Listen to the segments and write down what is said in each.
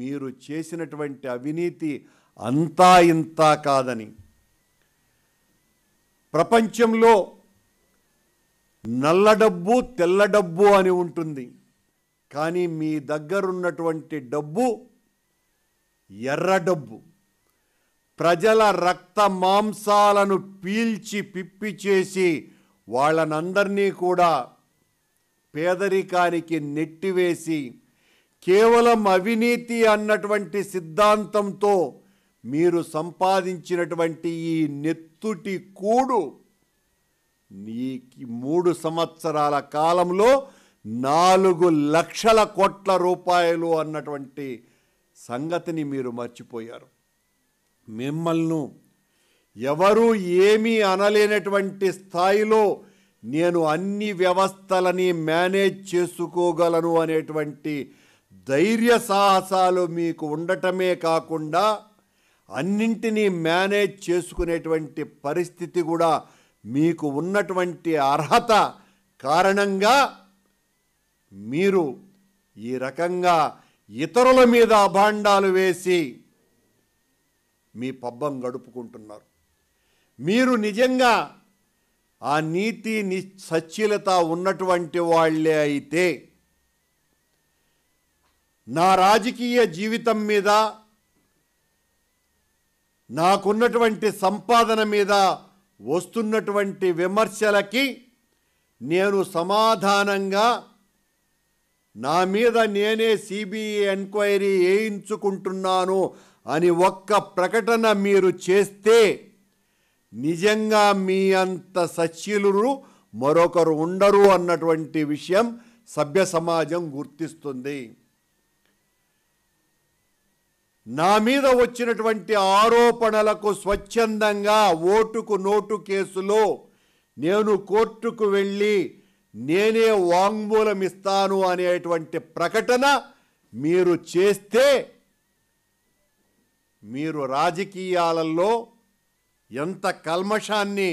మీరు చేసినటువంటి అవినీతి అంతా ఇంత కాదని ప్రపంచంలో నల్ల డబ్బు తెల్ల డబ్బు అని ఉంటుంది కానీ మీ దగ్గరున్నటువంటి డబ్బు ఎర్ర డబ్బు ప్రజల రక్త మాంసాలను పీల్చి పిప్పి చేసి వాళ్ళనందరినీ కూడా పేదరికానికి నెట్టివేసి కేవలం అవినీతి అన్నటువంటి సిద్ధాంతంతో మీరు సంపాదించినటువంటి ఈ నెత్తుటి కూడు ఈ మూడు సంవత్సరాల కాలంలో నాలుగు లక్షల కోట్ల రూపాయలు అన్నటువంటి సంగతిని మీరు మర్చిపోయారు మిమ్మల్ని ఎవరు ఏమీ అనలేనటువంటి స్థాయిలో నేను అన్ని వ్యవస్థలని మేనేజ్ చేసుకోగలను అనేటువంటి ధైర్య సాహసాలు మీకు ఉండటమే కాకుండా అన్నింటినీ మేనేజ్ చేసుకునేటువంటి పరిస్థితి కూడా మీకు ఉన్నటువంటి అర్హత కారణంగా మీరు ఈ రకంగా ఇతరుల మీద అభాండాలు వేసి మీ పబ్బం గడుపుకుంటున్నారు మీరు నిజంగా ఆ నీతి ని సచ్యలత ఉన్నటువంటి వాళ్ళే అయితే నా రాజకీయ జీవితం మీద నాకున్నటువంటి సంపాదన మీద వస్తున్నటువంటి విమర్శలకి నేను సమాధానంగా నా మీద నేనే సిబిఐ ఎంక్వైరీ వేయించుకుంటున్నాను అని ఒక్క ప్రకటన మీరు చేస్తే నిజంగా మీ అంత సచ్యులు మరొకరు ఉండరు అన్నటువంటి విషయం సభ్య సమాజం గుర్తిస్తుంది నా మీద వచ్చినటువంటి ఆరోపణలకు స్వచ్ఛందంగా ఓటుకు నోటు కేసులో నేను కోర్టుకు వెళ్ళి నేనే వాంగ్మూలం ఇస్తాను అనేటువంటి ప్రకటన మీరు చేస్తే మీరు రాజకీయాలలో ఎంత కల్మషాన్ని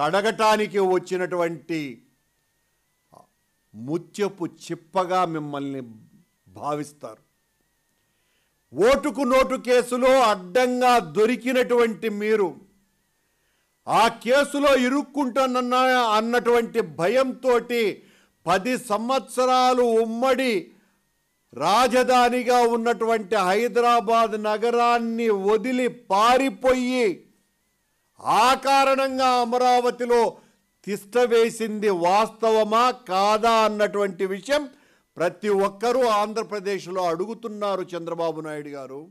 కడగటానికి వచ్చినటువంటి ముత్యపు చిప్పగా మిమ్మల్ని భావిస్తారు ఓటుకు నోటు కేసులో అడ్డంగా దొరికినటువంటి మీరు ఆ కేసులో ఇరుక్కుంటానన్న అన్నటువంటి భయంతో పది సంవత్సరాలు ఉమ్మడి రాజధానిగా ఉన్నటువంటి హైదరాబాద్ నగరాన్ని వదిలి పారిపోయి ఆ కారణంగా అమరావతిలో తిష్టవేసింది వాస్తవమా కాదా అన్నటువంటి విషయం ప్రతి ఒక్కరూ ఆంధ్రప్రదేశ్లో అడుగుతున్నారు చంద్రబాబు నాయుడు గారు